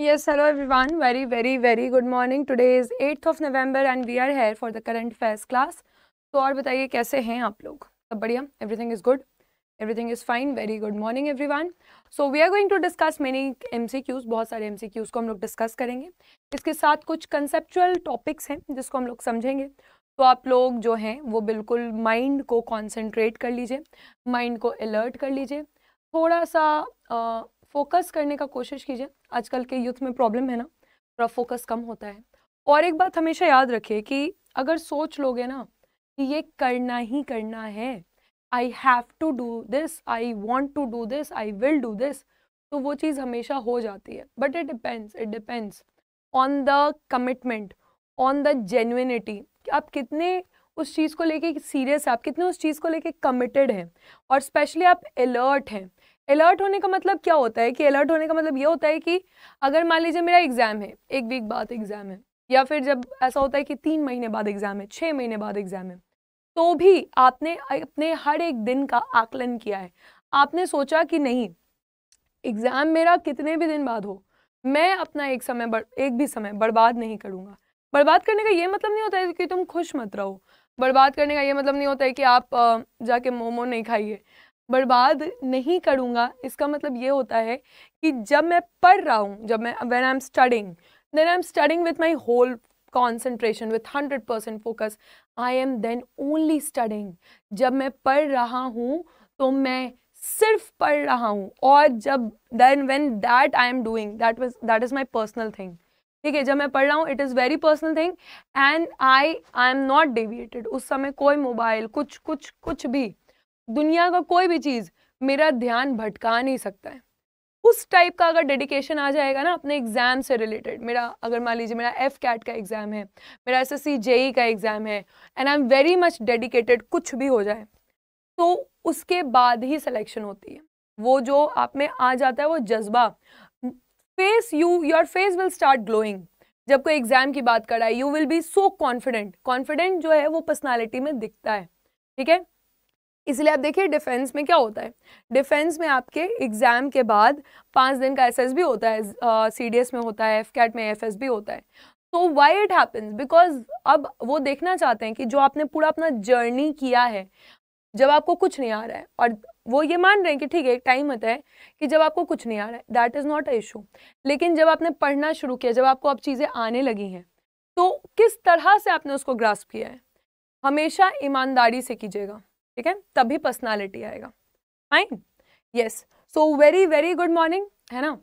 Yes, hello everyone. Very, very, very good morning. Today is 8th of November and we are here for the current affairs class. So, और बताइए कैसे हैं आप लोग सब बढ़िया Everything is good. Everything is fine. Very good morning, everyone. So, we are going to discuss many MCQs. बहुत सारे MCQs को हम लोग discuss करेंगे इसके साथ कुछ conceptual topics हैं जिसको हम लोग समझेंगे तो आप लोग जो हैं वो बिल्कुल mind को concentrate कर लीजिए mind को alert कर लीजिए थोड़ा सा फोकस करने का कोशिश कीजिए आजकल के यूथ में प्रॉब्लम है ना थोड़ा फोकस कम होता है और एक बात हमेशा याद रखिए कि अगर सोच लोगे ना कि ये करना ही करना है I have to do this I want to do this I will do this तो वो चीज़ हमेशा हो जाती है but it depends it depends on the commitment on the genuinity कि आप कितने उस चीज़ को लेके सीरियस है आप कितने उस चीज़ को लेके कमिटेड हैं और स्पेशली आप अलर्ट हैं अलर्ट होने का मतलब क्या होता है कि अलर्ट होने का मतलब ये होता है कि अगर मान लीजिए मेरा एग्ज़ाम है एक वीक बाद एग्ज़ाम है या फिर जब ऐसा होता है कि तीन महीने बाद एग्ज़ाम है छः महीने बाद एग्ज़ाम है तो भी आपने अपने हर एक दिन का आकलन किया है आपने सोचा कि नहीं एग्ज़ाम मेरा कितने भी दिन बाद हो मैं अपना एक समय बर, एक भी समय बर्बाद नहीं करूँगा बर्बाद करने का ये मतलब नहीं होता है कि तुम खुश मत रहो बर्बाद करने का ये मतलब नहीं होता है कि आप जाके मोमो नहीं खाइए बर्बाद नहीं करूँगा इसका मतलब ये होता है कि जब मैं पढ़ रहा हूँ जब मैं when I am studying then I am studying with my whole concentration with hundred percent focus I am then only studying जब मैं पढ़ रहा हूँ तो मैं सिर्फ पढ़ रहा हूँ और जब then when that I am doing that was that is my personal thing ठीक है जब मैं पढ़ रहा हूँ it is very personal thing and I I am not deviated उस समय कोई मोबाइल कुछ कुछ कुछ भी दुनिया का कोई भी चीज़ मेरा ध्यान भटका नहीं सकता है उस टाइप का अगर डेडिकेशन आ जाएगा ना अपने एग्ज़ाम से रिलेटेड मेरा अगर मान लीजिए मेरा एफ कैट का एग्ज़ाम है मेरा एस एस सी जेई का एग्ज़ाम है and I am very much dedicated कुछ भी हो जाए तो उसके बाद ही सिलेक्शन होती है वो जो आप में आ जाता है वो जज्बा face you your face will start glowing जब कोई एग्ज़ाम की बात कर रहा है you will be so confident confident जो है वो पर्सनैलिटी में दिखता है ठीक है इसलिए आप देखिए डिफेंस में क्या होता है डिफेंस में आपके एग्ज़ाम के बाद पाँच दिन का एस होता है सी uh, में होता है एफ में एफ होता है तो वाई इट हैपन्स बिकॉज अब वो देखना चाहते हैं कि जो आपने पूरा अपना जर्नी किया है जब आपको कुछ नहीं आ रहा है और वो ये मान रहे हैं कि ठीक है एक टाइम होता है कि जब आपको कुछ नहीं आ रहा है that is not a issue लेकिन जब आपने पढ़ना शुरू किया जब आपको अब चीज़ें आने लगी हैं तो किस तरह से आपने उसको ग्रास्प किया है हमेशा ईमानदारी से कीजिएगा ठीक है तभी पर्सनालिटी आएगा fine yes so very very good morning है ना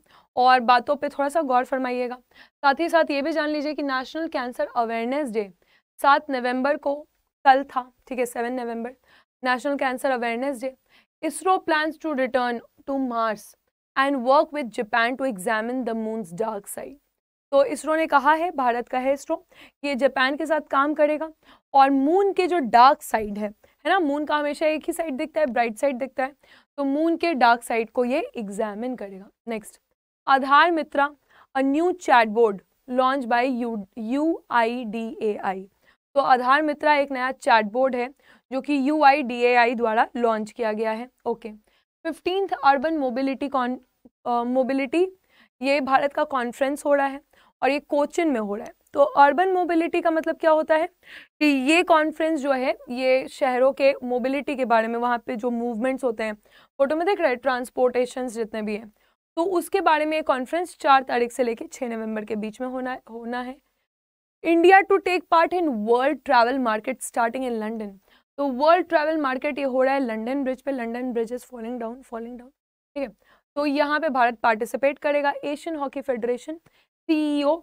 और बातों पे थोड़ा सा गौर फरमाइएगा साथ ही साथ ये भी जान लीजिए कि नेशनल कैंसर अवेयरनेस डे सात नवंबर को कल था ठीक है seven November national cancer awareness day ISRO plans to return to Mars and work with Japan to examine the moon's dark side तो इसरो ने कहा है भारत का है इसरो ये जापान के साथ काम करेगा और मून के जो डार्क साइड है है ना मून का हमेशा एक ही साइड दिखता है ब्राइट साइड दिखता है तो मून के डार्क साइड को ये एग्जामिन करेगा next Aadhaar Mitra a new chatboard launch by U U I D A I तो आधार मित्रा एक नया चैटबोर्ड है जो कि यू आई डी ए आई द्वारा लॉन्च किया गया है okay fifteenth urban mobility con mobility ये भारत का कॉन्फ्रेंस हो रहा है और ये कोचिन में हो रहा है तो अर्बन मोबिलिटी का मतलब क्या होता है कि ये कॉन्फ्रेंस जो है ये शहरों के मोबिलिटी के बारे में वहाँ पे जो मूवमेंट्स होते हैं फोटो तो में देख रहे हैं ट्रांसपोर्टेशन जितने भी हैं तो उसके बारे में ये कॉन्फ्रेंस चार तारीख से लेकर छः नवंबर के बीच में होना होना है India to take part in world travel market starting in London तो वर्ल्ड ट्रैवल मार्केट ये हो रहा है लंडन ब्रिज पर London bridge is falling down falling down ठीक है तो यहाँ पे भारत पार्टिसिपेट करेगा Asian hockey federation CEO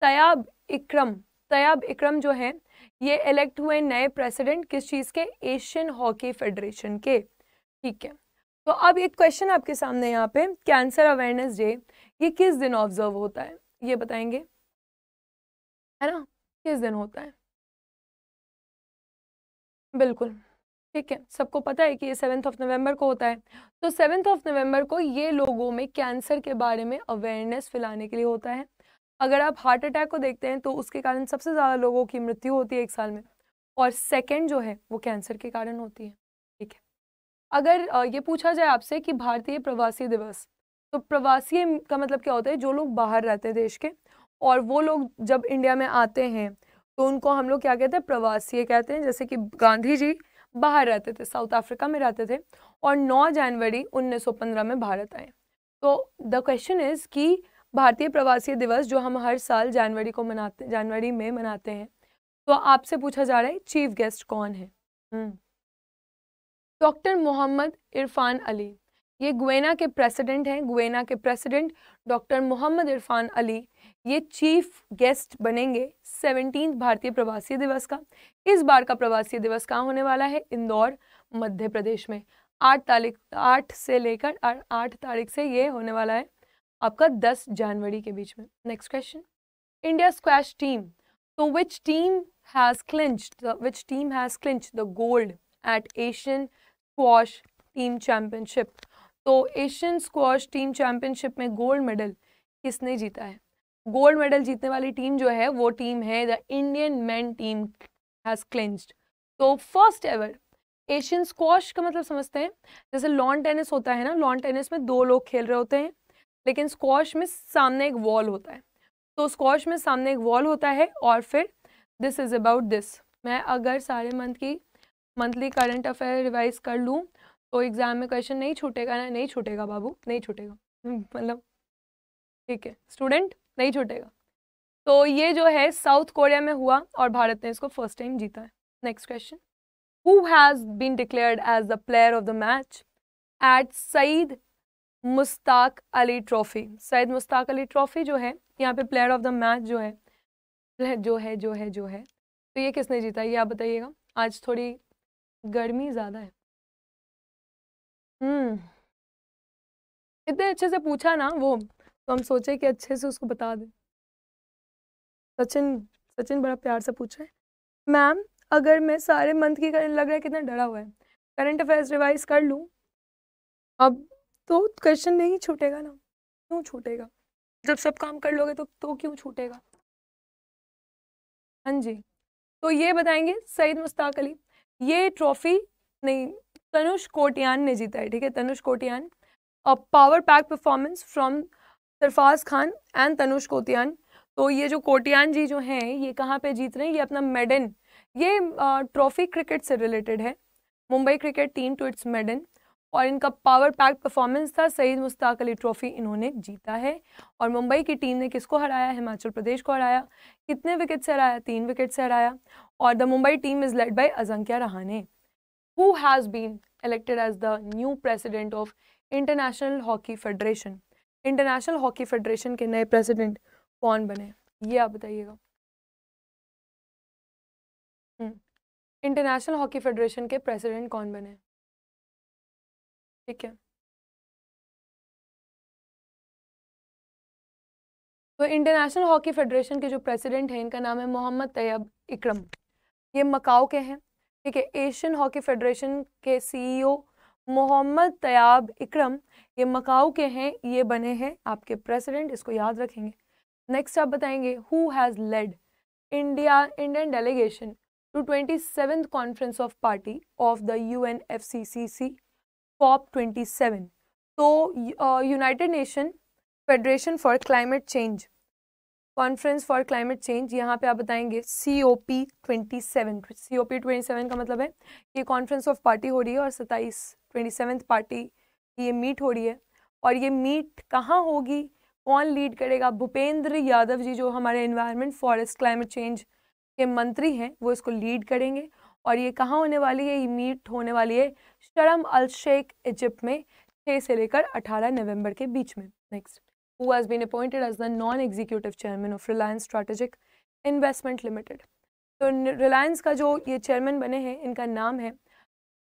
Tayyab Ikram Tayyab Ikram जो है ये इलेक्ट हुए नए प्रेसिडेंट किस चीज़ के एशियन हॉकी फेडरेशन के ठीक है तो अब एक क्वेश्चन आपके सामने यहाँ पे कैंसर अवेयरनेस डे ये किस दिन ऑब्जर्व होता है ये बताएंगे है ना किस दिन होता है बिल्कुल ठीक है सबको पता है कि ये सेवन्थ ऑफ नवंबर को होता है तो सेवन्थ ऑफ नवंबर को ये लोगों में कैंसर के बारे में अवेयरनेस फैलाने के लिए होता है अगर आप हार्ट अटैक को देखते हैं तो उसके कारण सबसे ज़्यादा लोगों की मृत्यु होती है एक साल में और सेकेंड जो है वो कैंसर के कारण होती है ठीक है अगर ये पूछा जाए आपसे कि भारतीय प्रवासी दिवस तो प्रवासी का मतलब क्या होता है जो लोग बाहर रहते हैं देश के और वो लोग जब इंडिया में आते हैं तो उनको हम लोग क्या कहते हैं प्रवासी कहते हैं जैसे कि गांधी जी बाहर रहते थे साउथ अफ्रीका में रहते थे और 9 जनवरी 1915 में भारत आए तो द क्वेश्चन इज कि भारतीय प्रवासी दिवस जो हम हर साल जनवरी को मनाते जनवरी में मनाते हैं तो आपसे पूछा जा रहा है चीफ गेस्ट कौन है hmm. Doctor Mohammed Irfan Ali ये गुएना के प्रेसिडेंट हैं गुएना के president doctor Mohammed Irfan Ali ये चीफ गेस्ट बनेंगे सेवनटीन भारतीय प्रवासी दिवस का इस बार का प्रवासी दिवस कहाँ होने वाला है इंदौर मध्य प्रदेश में आठ तारीख आठ से लेकर आठ तारीख से ये होने वाला है आपका 10 जनवरी के बीच में next question India squash team तो which team has clinch which team has clinch the gold at Asian squash team championship तो एशियन स्क्वाश टीम चैम्पियनशिप में गोल्ड मेडल किसने जीता है गोल्ड मेडल जीतने वाली टीम जो है वो टीम है the Indian man team has clinched तो फर्स्ट एवर एशियन स्क्वाश का मतलब समझते हैं जैसे लॉन टेनिस होता है ना लॉन टेनिस में दो लोग खेल रहे होते हैं लेकिन स्कॉश में सामने एक वॉल होता है तो स्कॉश में सामने एक वॉल होता है और फिर दिस इज़ अबाउट दिस मैं अगर सारे मंथ की मंथली करंट अफेयर रिवाइज कर लूँ तो एग्ज़ाम में क्वेश्चन नहीं छूटेगा ना नहीं छूटेगा बाबू नहीं छूटेगा हम्म, मतलब ठीक है स्टूडेंट नहीं छूटेगा तो ये जो है साउथ कोरिया में हुआ और भारत ने इसको फर्स्ट टाइम जीता है next question who has been declared as the player of the match at Syed Mushtaq Ali trophy Syed Mushtaq Ali trophy जो है यहाँ पे प्लेयर ऑफ द मैच जो है जो है जो है जो है तो ये किसने जीता ये आप बताइएगा आज थोड़ी गर्मी ज़्यादा है हम्म। इतने अच्छे से पूछा ना वो तो हम सोचे कि अच्छे से उसको बता दें सचिन सचिन बड़ा प्यार से पूछा है मैम अगर मैं सारे मंथ की लग रहा है कितना डरा हुआ है करंट अफेयर्स रिवाइज कर लूँ अब तो क्वेश्चन नहीं छूटेगा ना क्यों छूटेगा जब सब काम कर लोगे तो तो क्यों छूटेगा हाँ जी तो ये बताएंगे सईद मुश्ताक अली ये ट्रॉफी नहीं तनुष कोटियान ने जीता है ठीक है Tanush Kotian a power pack performance from Sarfaraz Khan and Tanush Kotian तो ये जो कोटियान जी जो हैं ये कहाँ पे जीत रहे हैं ये अपना मेडन ये ट्रॉफी क्रिकेट से रिलेटेड है Mumbai cricket team to its maiden और इनका पावर पैक परफॉर्मेंस था सईद मुश्ताक अली ट्रॉफी इन्होंने जीता है और मुंबई की टीम ने किसको हराया हिमाचल प्रदेश को हराया कितने विकेट से हराया तीन विकेट से हराया और the Mumbai team is led by Ajinkya Rahane who has been elected as the new president of international hockey federation international hockey federation के नए प्रेसिडेंट कौन बने ये आप बताइएगा इंटरनेशनल हॉकी फेडरेशन के प्रेसिडेंट कौन बने ठीक है तो इंटरनेशनल हॉकी फेडरेशन के जो प्रेसिडेंट हैं इनका नाम है मोहम्मद तैयब इकरम ये मकाओ के हैं ठीक है एशियन हॉकी फेडरेशन के सीईओ e मोहम्मद तैयब इकरम ये मकाओ के हैं ये बने हैं आपके प्रेसिडेंट इसको याद रखेंगे नेक्स्ट आप बताएंगे who has led India Indian delegation to twenty seventh conference of party of the U N F C C C COP twenty seven तो united nation federation for climate change conference for climate change यहाँ पे आप बताएंगे C O P twenty seven C O P twenty seven का मतलब है कि conference of party हो रही है और सत्ताईस ट्वेंटी सेवन पार्टी की ये मीट हो रही है और ये मीट कहाँ होगी कौन लीड करेगा भूपेंद्र यादव जी जो हमारे इन्वायरमेंट फॉरेस्ट क्लाइमेट चेंज के मंत्री हैं वो इसको लीड करेंगे और ये कहाँ होने वाली है ये मीट होने वाली है शरम अल शेख इजिप्ट में छः से लेकर अठारह नवंबर के बीच में next who has been appointed as the non executive chairman of Reliance strategic investment limited तो रिलायंस का जो ये चेयरमैन बने हैं इनका नाम है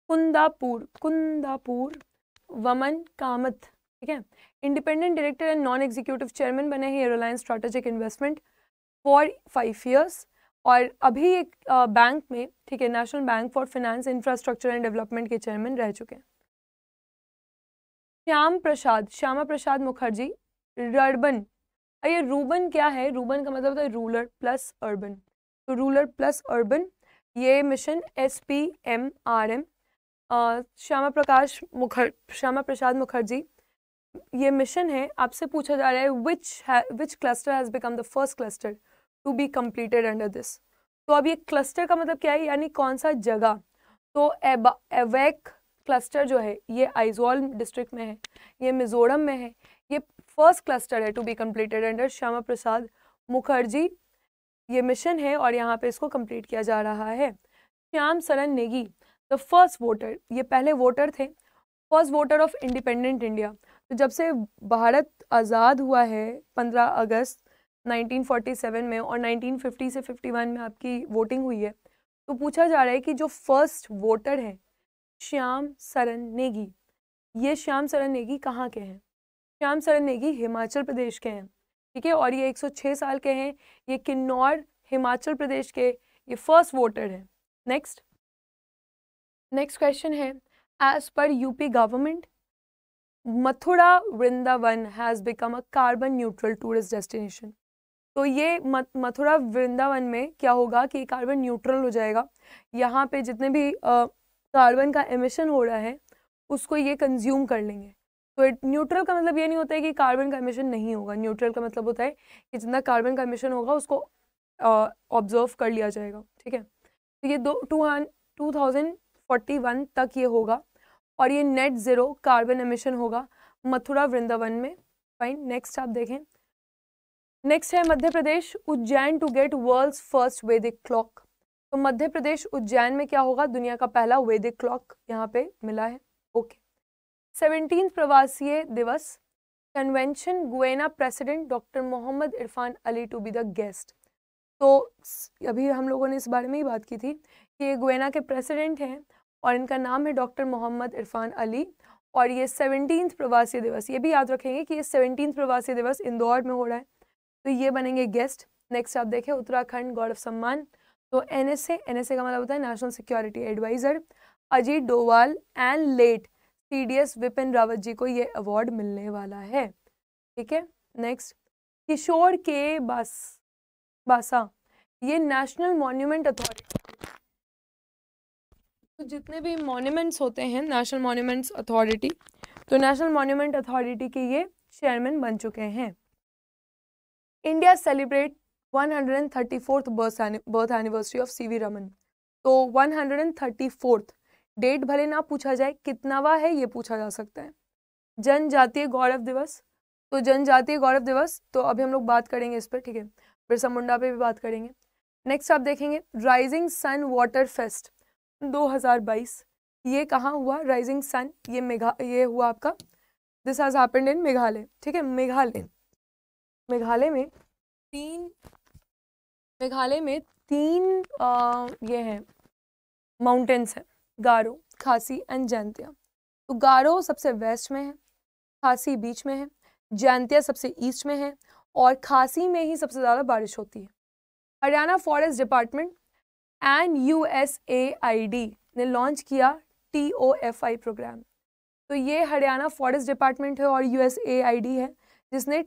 कुंदापुर कुंदापुर वमन कामत ठीक है independent director and non executive chairman बने हैं Reliance strategic investment for five years और अभी एक बैंक में ठीक है national bank for finance infrastructure and development के चेयरमैन रह चुके हैं श्याम प्रसाद श्यामा प्रसाद मुखर्जी रर्बन ये रूबन क्या है रूबन का मतलब होता है रूलर प्लस अर्बन तो रूलर प्लस अर्बन ये mission S P M R M Shyama Prakash Mukher Shyama Prasad Mukherjee ये मिशन है आपसे पूछा जा रहा है which which cluster has become the first cluster to be completed under this तो अब ये क्लस्टर का मतलब क्या है यानी कौन सा जगह तो एवैक क्लस्टर जो है ये आइजॉल डिस्ट्रिक्ट में है ये मिजोरम में है ये फर्स्ट क्लस्टर है to be completed under Shyama Prasad Mukherjee ये मिशन है और यहाँ पे इसको कम्प्लीट किया जा रहा है Shyam Saran Negi the first voter ये पहले वोटर थे first voter of independent India तो जब से भारत आज़ाद हुआ है 15 अगस्त 1947 में और 1950 से 51 में आपकी वोटिंग हुई है तो पूछा जा रहा है कि जो फर्स्ट वोटर है श्याम सरन नेगी ये श्याम सरन नेगी कहाँ के हैं श्याम सरन नेगी हिमाचल प्रदेश के हैं ठीक है और ये 106 साल के हैं ये किन्नौर हिमाचल प्रदेश के ये फर्स्ट वोटर हैं नेक्स्ट नेक्स्ट क्वेश्चन है एज पर UP government Mathura Vrindavan has become a carbon neutral tourist destination तो ये मथुरा वृंदावन में क्या होगा कि कार्बन न्यूट्रल हो जाएगा यहाँ पे जितने भी कार्बन का एमिशन हो रहा है उसको ये कंज्यूम कर लेंगे तो इट न्यूट्रल का मतलब ये नहीं होता है कि कार्बन का एमिशन नहीं होगा न्यूट्रल का मतलब होता है कि जितना कार्बन का एमिशन होगा उसको ऑब्जर्व कर लिया जाएगा ठीक है तो ये दो two two thousand forty one तक ये होगा और ये नेट ज़ीरो कार्बन एमिशन होगा मथुरा वृंदावन में फाइन नेक्स्ट आप देखें नेक्स्ट है Madhya Pradesh Ujjain to get world first Vedic clock तो मध्य प्रदेश उज्जैन में क्या होगा दुनिया का पहला वैदिक क्लॉक यहाँ पे मिला है okay seventeen Pravasiya Divas convention Guyana president doctor Mohammed Irfan Ali to be the guest तो अभी हम लोगों ने इस बारे में ही बात की थी कि ये गुएना के प्रेसिडेंट हैं और इनका नाम है डॉक्टर मोहम्मद इरफान अली और ये सेवनटीन प्रवासी दिवस ये भी याद रखेंगे कि ये सेवनटीन प्रवासी दिवस इंदौर में हो रहा है तो ये बनेंगे गेस्ट नेक्स्ट आप देखें उत्तराखंड ऑफ सम्मान तो एन एस का मतलब होता है national security adviser Ajit Doval and late C D S Bipin Rawat ji को ये अवार्ड मिलने वाला है ठीक है नेक्स्ट किशोर के बास बासा ये नेशनल मॉन्यूमेंट अथॉरिटी तो जितने भी मॉन्यूमेंट्स होते हैं नेशनल मॉन्यूमेंट्स अथॉरिटी तो नेशनल मॉन्यूमेंट अथॉरिटी के ये चेयरमैन बन चुके हैं India celebrate 134th birth anniversary of C V Raman तो 134th डेट भले ना पूछा जाए कितना वा है ये पूछा जा सकता है जनजातीय गौरव दिवस तो जनजातीय गौरव दिवस तो अभी हम लोग बात करेंगे इस पर ठीक है बिरसा मुंडा पे भी बात करेंगे नेक्स्ट आप देखेंगे राइजिंग सन वाटर फेस्ट 2022 ये कहाँ हुआ राइजिंग सन ये मेघा ये हुआ आपका this has happened in Meghalaya ठीक है मेघालय मेघालय में तीन मेघालय में तीन आ, ये हैं माउंटेन्स हैं गारो खासी एंड जैंतिया तो गारो सबसे वेस्ट में है खासी बीच में है जैंतिया सबसे ईस्ट में है और खासी में ही सबसे ज़्यादा बारिश होती है Haryana forest department and U S A I D ने लॉन्च किया T O F I programme तो ये हरियाणा फॉरेस्ट डिपार्टमेंट है और U S A I D है जिसने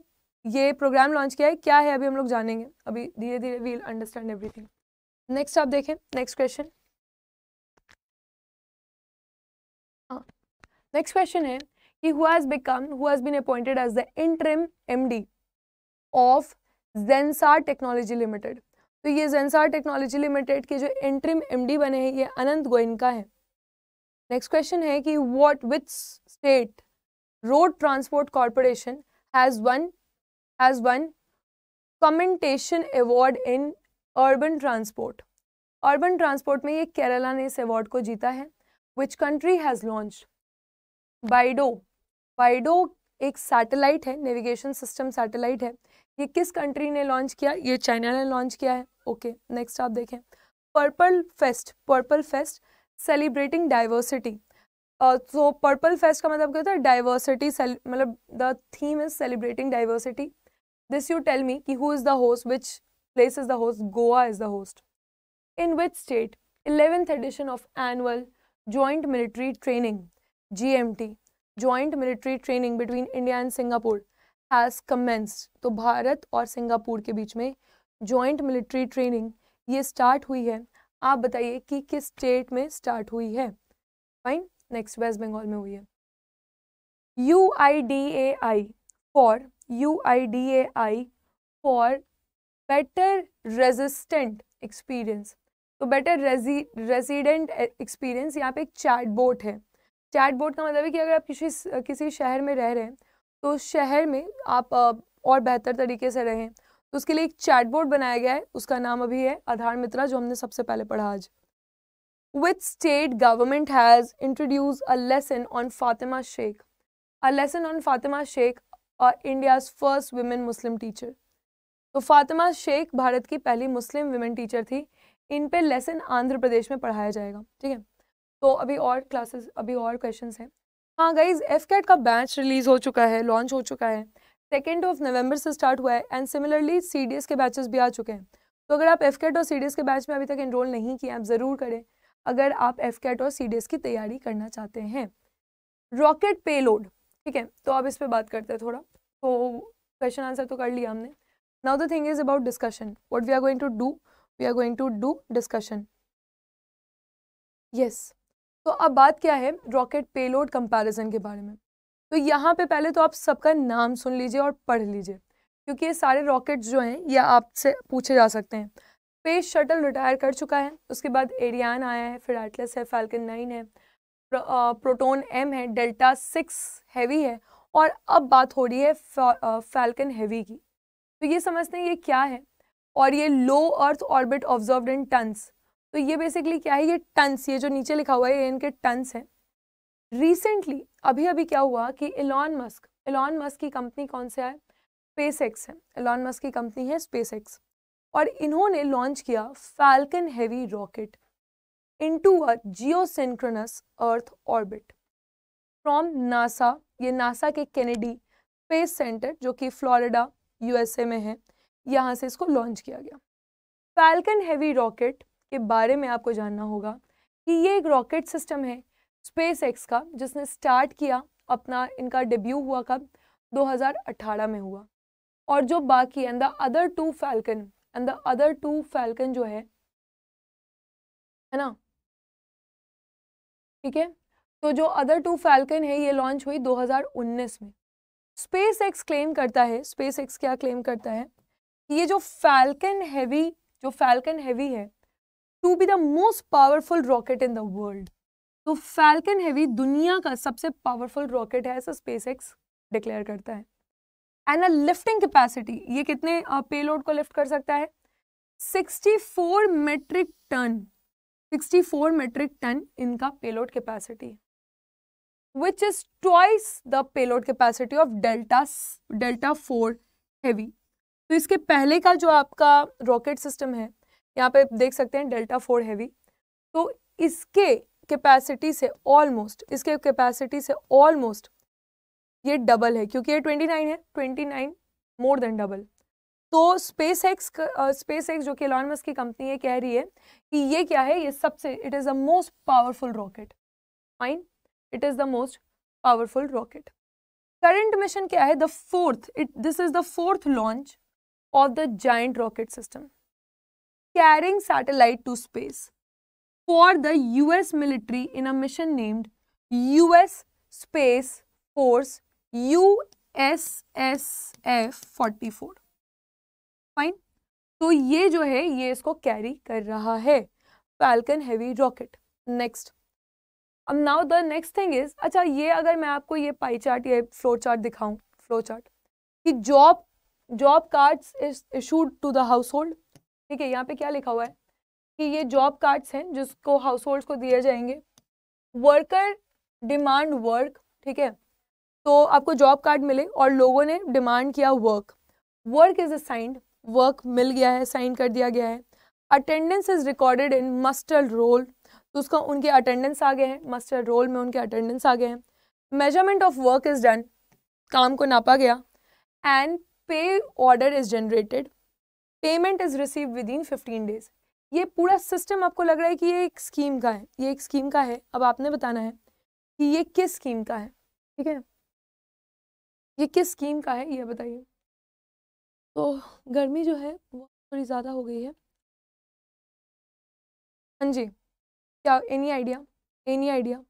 ये प्रोग्राम लॉन्च किया है क्या है अभी हम लोग जानेंगे अभी धीरे धीरे वील अंडरस्टैंड एवरीथिंग नेक्स्ट आप देखें नेक्स्ट क्वेश्चन नेक्स्ट क्वेश्चन है कि who has become who has been appointed as the interim MD of Zensar technology limited तो ये जेंसार टेक्नोलॉजी लिमिटेड के जो इंटरिम एम बने हैं ये अनंत गोयनका है नेक्स्ट क्वेश्चन है कि what with state road transport corporation has won has won commendation award in urban transport. Urban transport में ये केरला ने इस award को जीता है which country has launched BeiDou BeiDou एक सैटेलाइट है नेविगेशन सिस्टम सैटेलाइट है ये किस कंट्री ने लॉन्च किया ये चाइना ने लॉन्च किया है ओके नेक्स्ट आप देखें purple fest purple fest celebrating diversity so purple fest का मतलब क्या होता है डाइवर्सिटी मतलब the theme is celebrating diversity this you tell me कि who is the host which place is the host Goa is the host in which state eleventh edition of annual joint military training J M T joint military training between India and Singapore has commenced तो भारत और Singapore के बीच में joint military training ये start हुई है आप बताइए कि किस स्टेट में स्टार्ट हुई है फाइन नेक्स्ट वेस्ट बंगाल में हुई है U I D A I for U I D A I for better resistant experience तो बेटर रेजिडेंट एक्सपीरियंस यहाँ पे एक चैट बोर्ड है चैट बोर्ड का मतलब है कि अगर आप किसी किसी शहर में रह रहे हैं तो उस शहर में आप और बेहतर तरीके से रहें तो उसके लिए एक चैट बोर्ड बनाया गया है उसका नाम अभी है आधार मित्रा जो हमने सबसे पहले पढ़ा आज with state government has introduce a lesson on Fatima Shaikh a lesson on Fatima Shaikh और India's first women Muslim teacher तो फातिमा शेख भारत की पहली मुस्लिम वुमेन टीचर थी इन पे लेसन आंध्र प्रदेश में पढ़ाया जाएगा ठीक है तो अभी और क्लासेस अभी और क्वेश्चन हैं हाँ गाइज एफ कैट का बैच रिलीज हो चुका है लॉन्च हो चुका है सेकेंड ऑफ नवंबर से स्टार्ट हुआ है and similarly C D S के बैचेस भी आ चुके हैं तो अगर आप एफ कैट और सी डी एस के बैच में अभी तक इनरोल नहीं किए आप ज़रूर करें अगर आप एफ कैट और सी डी एस की तैयारी करना चाहते हैं रॉकेट पेलोड ठीक है तो अब इस पर बात करते हैं थोड़ा तो क्वेश्चन आंसर तो कर लिया हमने now the thing is about discussion what we are going to do we are going to do discussion yes तो अब बात क्या है रॉकेट पेलोड कंपेरिजन के बारे में तो यहाँ पे पहले तो आप सबका नाम सुन लीजिए और पढ़ लीजिए क्योंकि ये सारे रॉकेट जो हैं ये आपसे पूछे जा सकते हैं स्पेस शटल रिटायर कर चुका है उसके बाद एरियान आया है फिर एटलस है फैल्कन नाइन है प्रोटोन एम है डेल्टा सिक्स हैवी है और अब बात हो रही है फैल्कन हैवी की तो ये समझते हैं ये क्या है और ये low earth orbit observe in tons तो ये बेसिकली क्या है ये टन्स ये जो नीचे लिखा हुआ है ये इनके टंस हैं रिसेंटली अभी अभी क्या हुआ कि एलॉन मस्क एलॉन मस्क की कंपनी कौन सा है स्पेस एक्स है एलॉन मस्क की कंपनी है स्पेस एक्स और इन्होंने लॉन्च किया Falcon heavy rocket into a geosynchronous earth orbit From NASA ये नासा के कैनेडी स्पेस सेंटर जो कि Florida, USA में है, यहाँ से इसको लॉन्च किया गया फैल्कन हैवी रॉकेट के बारे में आपको जानना होगा कि ये एक रॉकेट सिस्टम है स्पेस एक्स का जिसने स्टार्ट किया अपना इनका डेब्यू हुआ कब 2018 में हुआ और जो बाकी and the other two Falcon and the other two Falcon जो है है ना ठीक है तो जो अदर टू फैल्कन है ये लॉन्च हुई 2019 में स्पेस एक्स क्लेम करता है स्पेस एक्स क्या क्लेम करता है कि ये जो फैल्कन हैवी जो फैल्कन हैवी है to be the most powerful rocket in the world तो फैल्कन हैवी दुनिया का सबसे पावरफुल रॉकेट है ऐसा स्पेस एक्स डिक्लेयर करता है एंड अ लिफ्टिंग कैपेसिटी ये कितने पेलोड को लिफ्ट कर सकता है 64 मेट्रिक टन 64 मेट्रिक टन इनका payload capacity which is twice the payload capacity of Delta Delta four heavy तो इसके पहले का जो आपका रॉकेट सिस्टम है यहाँ पे देख सकते हैं डेल्टा फोर हैवी तो इसके कैपेसिटी से ऑलमोस्ट इसके कैपेसिटी से ऑलमोस्ट ये डबल है क्योंकि ये 29 है 29 मोर देन डबल तो स्पेस एक्स स्पेस एक्स जो कि एलॉन की कंपनी है कह रही है कि ये क्या है ये सबसे it is the most powerful rocket fine it is the most powerful rocket current mission क्या है the fourth it this is the fourth launch of the giant rocket system carrying satellite to space for the for the US military US space force U S S F forty four fine तो ये जो है ये इसको carry कर रहा है Falcon heavy rocket next अब now the next thing is अच्छा ये अगर मैं आपको ये पाई चार्ट या फ्लोर चार्ट दिखाऊं फ्लोर चार्ट कि job job cards is issued to the household ठीक है यहाँ पे क्या लिखा हुआ है कि ये जॉब कार्ड्स हैं जिसको हाउस होल्ड को दिए जाएंगे वर्कर डिमांड वर्क ठीक है तो आपको जॉब कार्ड मिले और लोगों ने डिमांड किया work work is assigned work मिल गया है साइन कर दिया गया है attendance is recorded in muster roll तो उसका उनके अटेंडेंस आ गए हैं मस्टर रोल में उनके अटेंडेंस आ गए हैं measurement of work is done काम को नापा गया and pay order is generated payment is receive within fifteen days ये पूरा सिस्टम आपको लग रहा है कि ये एक स्कीम का है ये एक स्कीम का है अब आपने बताना है कि ये किस स्कीम का है ठीक है ये किस स्कीम का है ये बताइए तो गर्मी जो है वो थोड़ी ज़्यादा हो गई है हाँ जी क्या एनी आइडिया एनी आइडिया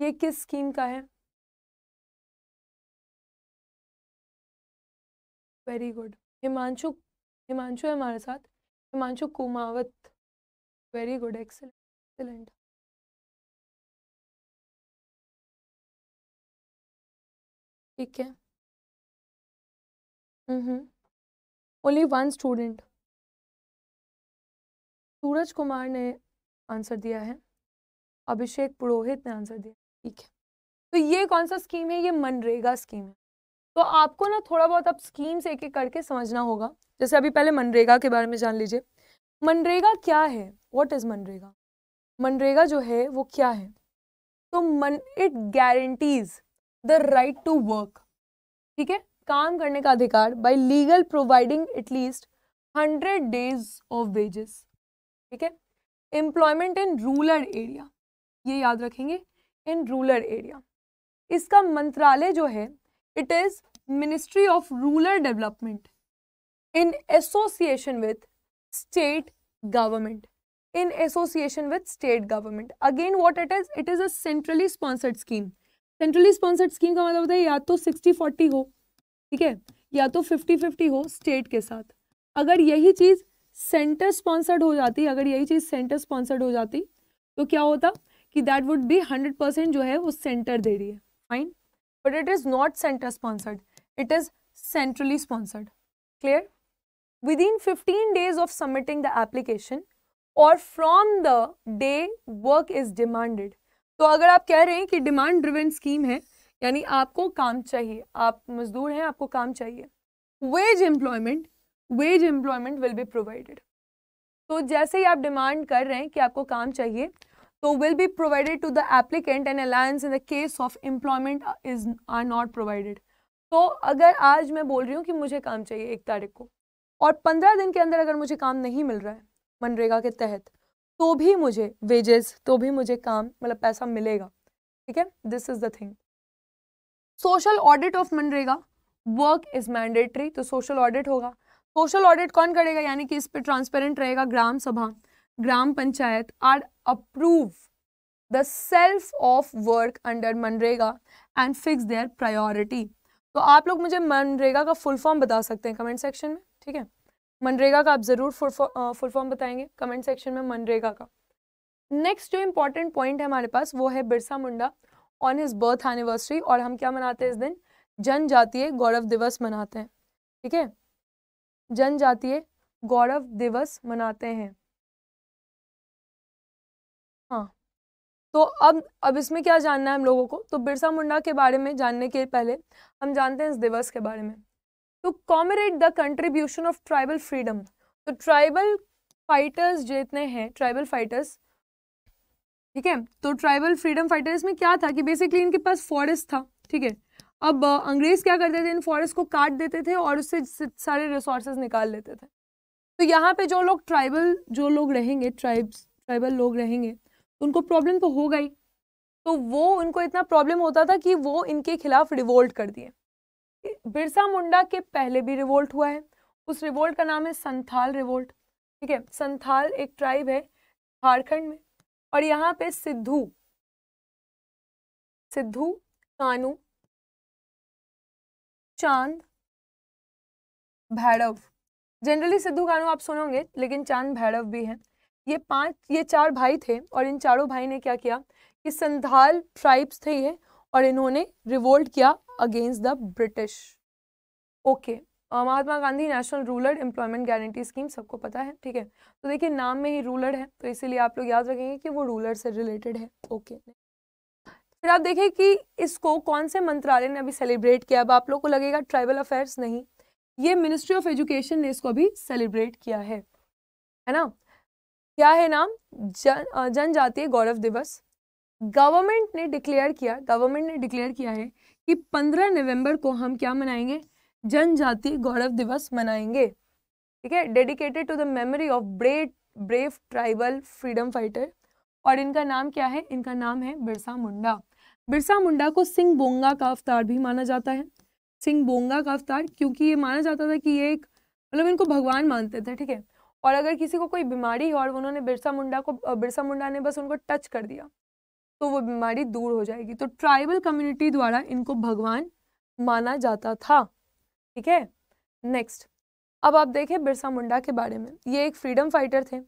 ये किस स्कीम का है वेरी गुड हिमांशु हिमांशु है हमारे साथ Himanshu Kumawat very good excellent excellent ठीक है हम्म, हम्म। Only one student Suraj Kumar ने आंसर दिया है अभिषेक पुरोहित ने आंसर दिया ठीक है तो ये कौन सा स्कीम है ये मनरेगा स्कीम है तो आपको ना थोड़ा बहुत अब स्कीम्स एक एक करके समझना होगा जैसे अभी पहले मनरेगा के बारे में जान लीजिए मनरेगा क्या है वॉट इज़ मनरेगा मनरेगा जो है वो क्या है तो मन it guarantees the right to work ठीक है काम करने का अधिकार by legal providing at least hundred days of wages ठीक है एम्प्लॉयमेंट इन रूरल एरिया ये याद रखेंगे इन रूरल एरिया इसका मंत्रालय जो है it is ministry of rural development in association with state government in association with state government again what it is it is a centrally sponsored scheme centrally sponsored scheme का मतलब होता है या तो सिक्सटी फोर्टी हो ठीक है या तो फिफ्टी फिफ्टी हो स्टेट के साथ अगर यही चीज़ सेंटर स्पॉन्सर्ड हो जाती अगर यही चीज़ सेंटर स्पॉन्सर्ड हो जाती तो क्या होता कि that would be hundred percent जो है वो सेंटर दे रही है fine but it is not center sponsored it is centrally sponsored clear within fifteen days of submitting the application और from the day work is demanded तो अगर आप कह रहे हैं कि डिमांड ड्रिवेन स्कीम है यानी आपको काम चाहिए आप मजदूर हैं आपको काम चाहिए wage employment wage employment will be provided तो जैसे ही आप डिमांड कर रहे हैं कि आपको काम चाहिए तो will be provided to the applicant and allowance in the case of employment is are not provided तो अगर आज मैं बोल रही हूँ कि मुझे काम चाहिए एक तारीख को और पंद्रह दिन के अंदर अगर मुझे काम नहीं मिल रहा है मनरेगा के तहत तो भी मुझे वेजेस तो भी मुझे काम मतलब पैसा मिलेगा ठीक है this is the thing social audit of मनरेगा वर्क इज मैंडेटरी तो सोशल ऑडिट होगा सोशल ऑडिट कौन करेगा यानी कि इस पर ट्रांसपेरेंट रहेगा gram sabha gram panchayat are approve the shelf of work under मनरेगा एंड फिक्स देयर प्रायोरिटी तो आप लोग मुझे मनरेगा का फुल फॉर्म बता सकते हैं कमेंट सेक्शन में ठीक है मनरेगा का आप ज़रूर फुल फॉर्म बताएंगे कमेंट सेक्शन में मनरेगा का नेक्स्ट जो इंपॉर्टेंट पॉइंट है हमारे पास वो है Birsa Munda on his birth anniversary और हम क्या मनाते हैं इस दिन जनजातीय गौरव दिवस मनाते हैं ठीक है जनजातीय गौरव दिवस मनाते हैं हाँ तो अब अब इसमें क्या जानना है हम लोगों को तो बिरसा मुंडा के बारे में जानने के पहले हम जानते हैं इस दिवस के बारे में to commemorate the contribution of tribal freedom तो ट्राइबल फाइटर्स जितने हैं ट्राइबल फाइटर्स ठीक है तो ट्राइबल फ्रीडम फाइटर्स में क्या था कि बेसिकली इनके पास फॉरेस्ट था ठीक है अब अंग्रेज क्या करते थे इन फॉरेस्ट को काट देते थे और उससे सारे रिसोर्सेज निकाल लेते थे तो यहाँ पे जो लोग ट्राइबल जो लोग रहेंगे ट्राइब्स ट्राइबल लोग रहेंगे तो उनको प्रॉब्लम तो होगा ही तो वो उनको इतना प्रॉब्लम होता था कि वो इनके खिलाफ रिवोल्ट कर दिए बिरसा मुंडा के पहले भी रिवोल्ट हुआ है उस रिवोल्ट का नाम है संथाल रिवोल्ट ठीक है संथाल एक ट्राइब है झारखंड में और यहाँ पे सिद्धू सिद्धू कानू चांद भैरव जनरली सिद्धू कानू आप सुनोगे लेकिन चांद भैरव भी हैं ये पांच ये चार भाई थे और इन चारों भाई ने क्या किया कि संथाल ट्राइब्स थे ये और इन्होंने रिवोल्ट किया against the British okay Mahatma Gandhi national rural employment guarantee scheme सबको पता है ठीक है तो देखिए नाम में ही रूरल है तो इसीलिए आप लोग याद रखेंगे कि वो रूरल से रिलेटेड है ओके okay. फिर आप देखें कि इसको कौन से मंत्रालय ने अभी सेलिब्रेट किया अब आप लोग को लगेगा ट्राइबल अफेयर्स नहीं ये मिनिस्ट्री ऑफ एजुकेशन ने इसको अभी सेलिब्रेट किया है है ना क्या है नाम जन जनजातीय गौरव दिवस गवर्नमेंट ने डिक्लेयर किया गवर्नमेंट ने डिक्लेयर किया है कि 15 नवंबर को हम क्या मनाएंगे जनजाति गौरव दिवस मनाएंगे ठीक है dedicated to the memory of brave brave tribal freedom fighter और इनका नाम क्या है इनका नाम है बिरसा मुंडा बिरसा मुंडा को सिंह बोंगा का अवतार भी माना जाता है सिंह बोंगा का अवतार क्योंकि ये माना जाता था कि ये एक मतलब इनको भगवान मानते थे ठीक है और अगर किसी को कोई बीमारी है और उन्होंने बिरसा मुंडा को बिरसा मुंडा ने बस उनको टच कर दिया तो वो बीमारी दूर हो जाएगी तो ट्राइबल कम्युनिटी द्वारा इनको भगवान माना जाता था ठीक है नेक्स्ट अब आप देखें बिरसा मुंडा के बारे में ये एक फ्रीडम फाइटर थे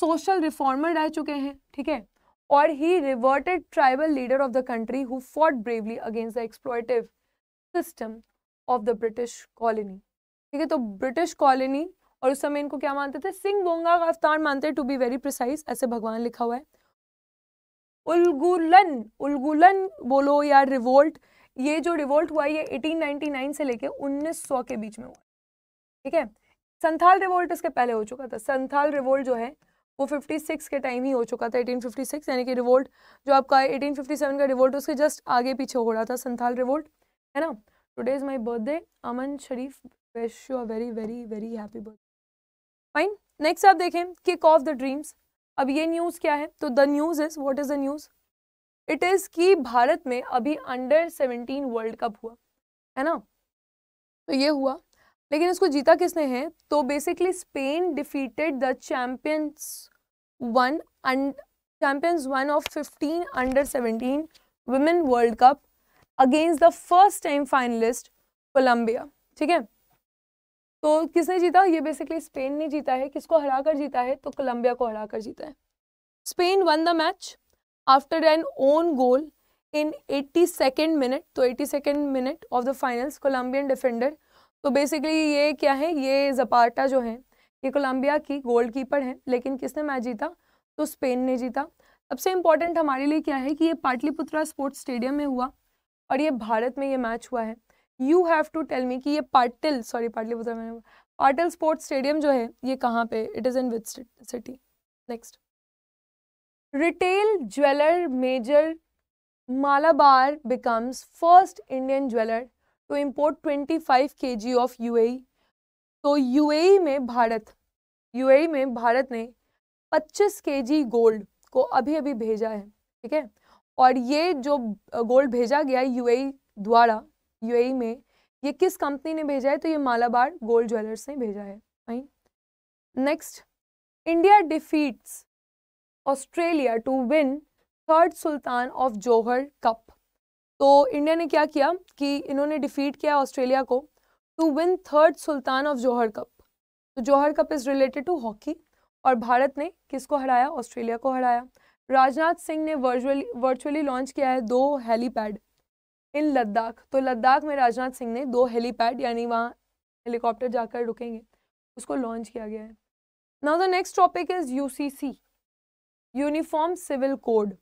सोशल रिफॉर्मर रह चुके हैं ठीक है और he revered tribal leader of the country who fought bravely against the exploitative system of the British colony ठीक है तो ब्रिटिश कॉलोनी और उस समय इनको क्या मानते थे सिंह बोंगा का अवतार मानते टू बी वेरी प्रिसाइज ऐसे भगवान लिखा हुआ है उलगुलन उलगुलन बोलो या रिवोल्ट ये जो रिवोल्ट हुआ ये 1899 से लेके 1900 के बीच में हुआ ठीक है संथाल रिवोल्ट इसके पहले हो चुका था संथाल रिवोल्ट जो है वो 56 के टाइम ही हो चुका था 1856 यानी कि रिवोल्ट जो आपका 1857 का रिवोल्ट उसके जस्ट आगे पीछे हो रहा था संथाल रिवोल्ट है ना today is my birthday Aman Sharif wish you are very very very happy birthday fine next आप देखें किक ऑफ द ड्रीम्स अब ये न्यूज़ क्या है तो the news is what is the news it is कि भारत में अभी अंडर सेवनटीन वर्ल्ड कप हुआ है ना तो ये हुआ लेकिन इसको जीता किसने है तो basically Spain defeated the champions won champions won of fifteen under seventeen women world cup against the first time finalist Colombia ठीक है तो किसने जीता ये बेसिकली स्पेन ने जीता है किसको हरा कर जीता है तो कोलंबिया को हरा कर जीता है Spain won the match an own goal in eighty second minute तो eighty second minute of the finals Colombian defender तो बेसिकली ये क्या है ये जपार्टा जो है ये कोलम्बिया की कीपर है लेकिन किसने मैच जीता तो स्पेन ने जीता सबसे इम्पॉर्टेंट हमारे लिए क्या है कि ये पाटलिपुत्रा स्पोर्ट्स स्टेडियम में हुआ और ये भारत में ये मैच हुआ है you have to tell me कि ये पाटिल सॉरी पाटलिपुत्रा में पाटिल स्पोर्ट्स स्टेडियम जो है ये कहाँ पे it is in which city next retail jeweller major Malabar becomes first Indian jeweller to import 25 of U A तो ए e में भारत ए e में भारत ने 25 जी गोल्ड को अभी अभी भेजा है ठीक है और ये जो गोल्ड भेजा गया यूएई e द्वारा यूएई में ये किस कंपनी ने भेजा है तो ये मालाबार गोल्ड ज्वेलर्स ने भेजा है next India defeats Australia to win third Sultan of Johor Cup तो इंडिया ने क्या किया कि इन्होंने डिफीट किया ऑस्ट्रेलिया को to win third Sultan of Johor Cup तो Johor Cup is related to hockey और भारत ने किसको हराया ऑस्ट्रेलिया को हराया राजनाथ सिंह ने वर्चुअली वर्चुअली लॉन्च किया है दो हेलीपैड इन लद्दाख तो लद्दाख में राजनाथ सिंह ने दो हेलीपैड यानी वहाँ हेलीकॉप्टर जाकर रुकेंगे उसको लॉन्च किया गया है now the next topic is UCC uniform civil code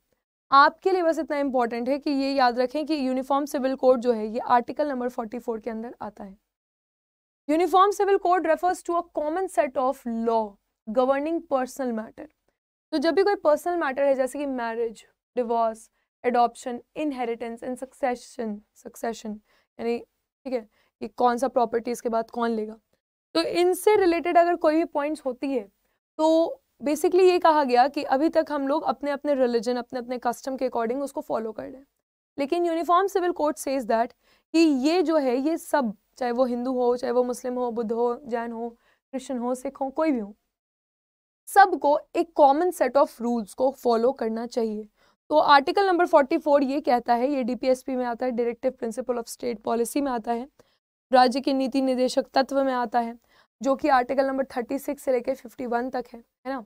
आपके लिए बस इतना इंपॉर्टेंट है कि ये याद रखें कि यूनिफॉर्म सिविल कोड जो है ये आर्टिकल नंबर 44 के अंदर आता है uniform civil code refers to a common set of law governing personal matter तो जब भी कोई पर्सनल मैटर है जैसे कि marriage divorce adoption inheritance and succession succession यानी ठीक है कि कौन सा प्रॉपर्टी इसके बाद कौन लेगा तो इनसे रिलेटेड अगर कोई भी पॉइंट्स होती है तो बेसिकली ये कहा गया कि अभी तक हम लोग अपने अपने रिलीजन अपने अपने कस्टम के अकॉर्डिंग उसको फॉलो कर रहे हैं लेकिन uniform civil code says that कि ये जो है ये सब चाहे वो हिंदू हो चाहे वो मुस्लिम हो बुद्ध हो जैन हो क्रिश्चन हो सिख हो कोई भी हो सबको एक कॉमन सेट ऑफ रूल्स को फॉलो करना चाहिए तो आर्टिकल नंबर 44 ये कहता है ये डीपीएसपी में आता है directive principle of state policy में आता है राज्य के नीति निदेशक तत्व में आता है जो कि आर्टिकल नंबर थर्टी सिक्स से लेकर फिफ्टी वन तक है है ना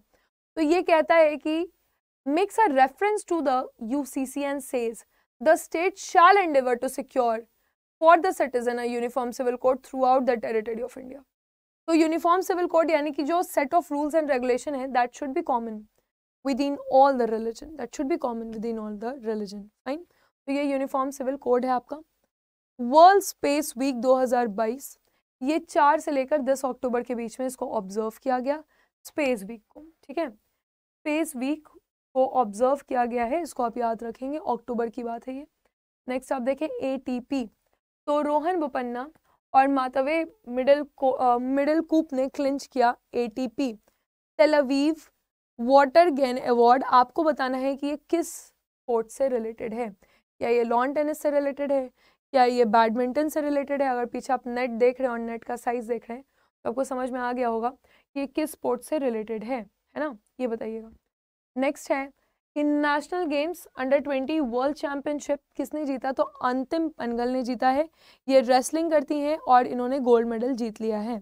तो ये कहता है कि makes a reference to the U C C and says the state shall endeavour to secure for the citizen a uniform civil code throughout the territory of India तो यूनिफॉर्म सिविल कोड यानी कि जो set of rules and regulation है that should be common within all the religion that should be common within all the religion fine तो ये uniform civil code है आपका world space week 2022 ये चार से लेकर दस अक्टूबर के बीच में इसको ऑब्जर्व किया गया स्पेस वीक को ठीक है स्पेस वीक को ऑब्जर्व किया गया है इसको आप याद रखेंगे अक्टूबर की बात है ये नेक्स्ट आप देखें ए तो रोहन बोपन्ना और मातवे मिडल को मिडल कूप ने क्लिंच किया A T P Tel Aviv water gain award आपको बताना है कि ये किस स्पोर्ट से रिलेटेड है या ये लॉन टेनिस से रिलेटेड है या ये बैडमिंटन से रिलेटेड है अगर पीछे आप नेट देख रहे हैं और नेट का साइज़ देख रहे हैं तो आपको समझ में आ गया होगा कि ये किस स्पोर्ट से रिलेटेड है है ना ये बताइएगा नेक्स्ट है in national games under twenty world championship किसने जीता तो अंतिम पनगल ने जीता है ये रेसलिंग करती हैं और इन्होंने गोल्ड मेडल जीत लिया है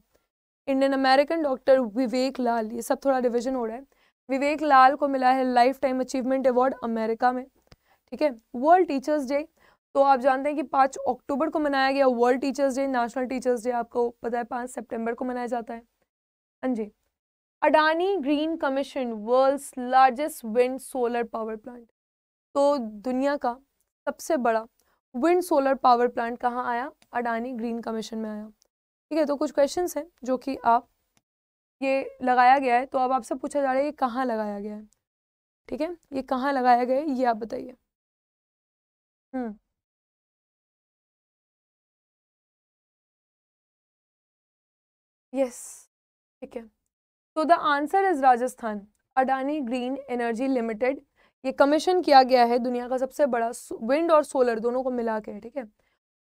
Indian American doctor Vivek Lal ये सब थोड़ा रिविजन हो रहा है विवेक लाल को मिला है lifetime achievement award America में ठीक है वर्ल्ड टीचर्स डे तो आप जानते हैं कि पाँच अक्टूबर को मनाया गया world teachers day national teachers day आपको पता है पाँच सेप्टेम्बर को मनाया जाता है हाँ जी Adani green commission world's largest wind solar power plant तो दुनिया का सबसे बड़ा विंड सोलर पावर प्लांट कहाँ आया अडानी ग्रीन कमीशन में आया ठीक है तो कुछ क्वेश्चन हैं जो कि आप ये लगाया गया है तो अब आपसे पूछा जा रहा है ये कहाँ लगाया गया है ठीक है ये कहाँ लगाया गया है ये आप बताइए हम्म यस ठीक है तो the answer is Rajasthan Adani green energy limited ये कमीशन किया गया है दुनिया का सबसे बड़ा विंड और सोलर दोनों को मिला के ठीक है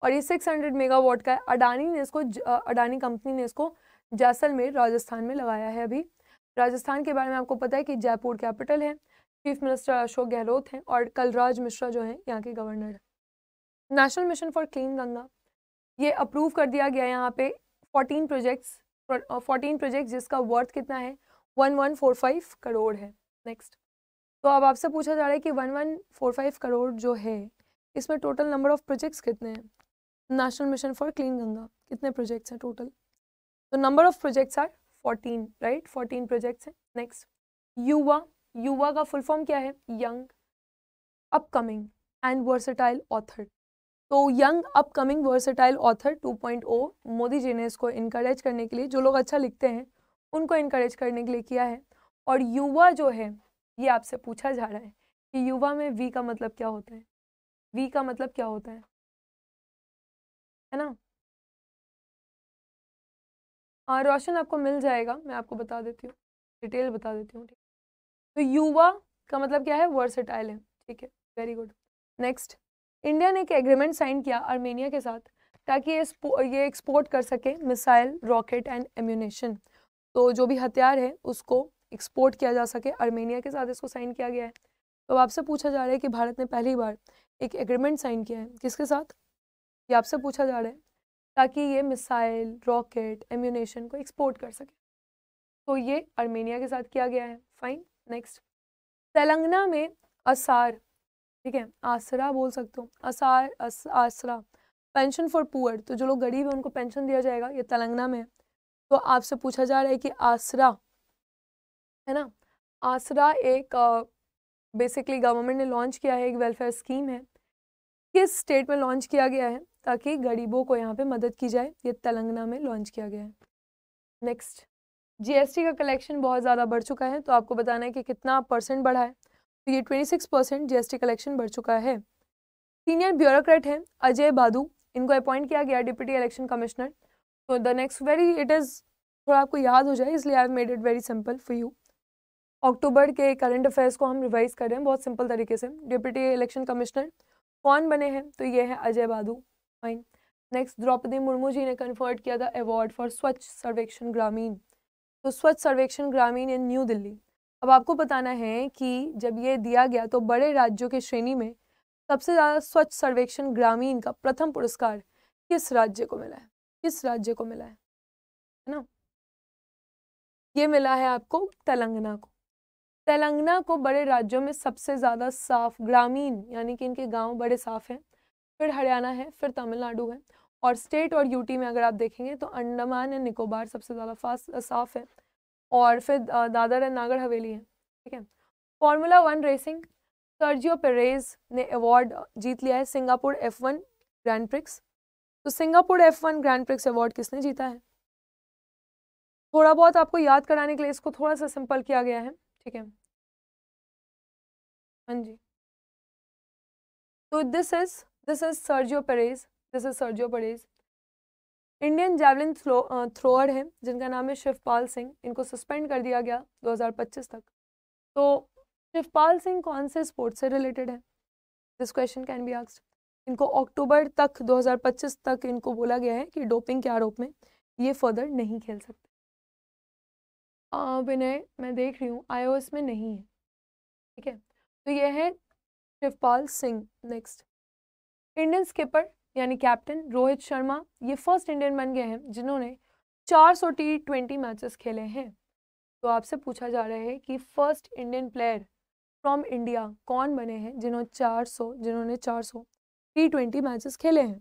और ये 600 मेगावाट का है अडानी ने इसको अडानी कंपनी ने इसको जैसलमेर राजस्थान में लगाया है अभी राजस्थान के बारे में आपको पता है कि जयपुर कैपिटल है चीफ मिनिस्टर अशोक गहलोत हैं और कलराज मिश्रा जो है यहाँ के गवर्नर है national mission for clean Ganga ये अप्रूव कर दिया गया है यहाँ पे 14 प्रोजेक्ट्स फोर्टीन प्रोजेक्ट uh, जिसका वर्थ कितना है one one four five crore है नेक्स्ट तो अब आपसे पूछा जा रहा है कि one one four five crore जो है इसमें टोटल नंबर ऑफ प्रोजेक्ट्स कितने हैं national mission for clean Ganga कितने प्रोजेक्ट्स हैं टोटल तो number of projects are fourteen right fourteen projects हैं नेक्स्ट युवा युवा का फुल फॉर्म क्या है young upcoming and versatile author तो young upcoming versatile author 2.0 Modi ji ने इसको इनक्रेज करने के लिए जो लोग अच्छा लिखते हैं उनको इनक्रेज करने के लिए किया है और युवा जो है ये आपसे पूछा जा रहा है कि युवा में वी का मतलब क्या होता है वी का मतलब क्या होता है है ना हाँ रोशन आपको मिल जाएगा मैं आपको बता देती हूँ डिटेल बता देती हूँ ठीक तो युवा का मतलब क्या है वर्सेटाइल है ठीक है वेरी गुड नेक्स्ट इंडिया ने एक एग्रीमेंट साइन किया आर्मेनिया के साथ ताकि ये ये एक्सपोर्ट कर सके मिसाइल रॉकेट एंड एम्यूनेशन तो जो भी हथियार है उसको एक्सपोर्ट किया जा सके आर्मेनिया के साथ इसको साइन किया गया है तो आपसे पूछा जा रहा है कि भारत ने पहली बार एक एग्रीमेंट साइन किया है किसके साथ ये आपसे पूछा जा रहा है ताकि ये मिसाइल रॉकेट एम्यूनेशन को एक्सपोर्ट कर सके तो ये आर्मेनिया के साथ किया गया है फाइन नेक्स्ट तेलंगाना में असार ठीक है आसरा बोल सकते हो असार अस, आसरा पेंशन फॉर पुअर तो जो लोग गरीब हैं उनको पेंशन दिया जाएगा ये तेलंगाना में है तो आपसे पूछा जा रहा है कि आसरा है ना आसरा एक बेसिकली गवर्नमेंट ने लॉन्च किया है एक वेलफेयर स्कीम है किस स्टेट में लॉन्च किया गया है ताकि गरीबों को यहाँ पे मदद की जाए ये तेलंगाना में लॉन्च किया गया है नेक्स्ट जीएसटी का कलेक्शन बहुत ज़्यादा बढ़ चुका है तो आपको बताना है कि कितना परसेंट बढ़ा है तो ये 26 परसेंट जीएसटी कलेक्शन बढ़ चुका है सीनियर ब्यूरोक्रेट हैं अजय बादू इनको अपॉइंट किया गया डिप्टी इलेक्शन कमिश्नर तो the next very it is थोड़ा आपको याद हो जाए इसलिए I made it very simple for you अक्टूबर के करंट अफेयर्स को हम रिवाइज कर रहे हैं बहुत सिंपल तरीके से डिप्टी इलेक्शन कमिश्नर कौन बने हैं तो ये है अजय बादू फाइन नेक्स्ट द्रौपदी मुर्मू जी ने कन्फर्ट किया था अवार्ड फॉर स्वच्छ सर्वेक्षण ग्रामीण तो स्वच्छ सर्वेक्षण ग्रामीण इन न्यू दिल्ली अब आपको बताना है कि जब ये दिया गया तो बड़े राज्यों के श्रेणी में सबसे ज़्यादा स्वच्छ सर्वेक्षण ग्रामीण का प्रथम पुरस्कार किस राज्य को मिला है किस राज्य को मिला है है ना ये मिला है आपको तेलंगाना को तेलंगाना को बड़े राज्यों में सबसे ज़्यादा साफ ग्रामीण यानी कि इनके गांव बड़े साफ हैं फिर हरियाणा है फिर तमिलनाडु है और स्टेट और यूटी में अगर आप देखेंगे तो अंडमान एंड निकोबार सबसे ज़्यादा फास्ट साफ है और फिर दादर एंड नागर हवेली है ठीक है formula one racing Sergio Perez ने अवार्ड जीत लिया है Singapore F one grand prix तो Singapore F one grand prix award किसने जीता है थोड़ा बहुत आपको याद कराने के लिए इसको थोड़ा सा सिंपल किया गया है ठीक है हाँ जी तो this is this is Sergio Perez this is Sergio Perez Indian javelin thrower हैं जिनका नाम है शिवपाल सिंह इनको सस्पेंड कर दिया गया 2025 तक तो शिवपाल सिंह कौन से स्पोर्ट्स से रिलेटेड है this question can be asked इनको अक्टूबर तक 2025 तक इनको बोला गया है कि डोपिंग के आरोप में ये फर्दर नहीं खेल सकते uh, विनय मैं देख रही हूँ आईओएस में नहीं है ठीक है तो ये है Shivpal Singh next Indian skipper यानी कैप्टन रोहित शर्मा ये फर्स्ट इंडियन बन गए हैं जिन्होंने 400 टी ट्वेंटी मैचेस खेले हैं तो आपसे पूछा जा रहा है कि first Indian player from India कौन बने हैं जिन्होंने 400 जिन्होंने 400 टी ट्वेंटी मैचेस खेले हैं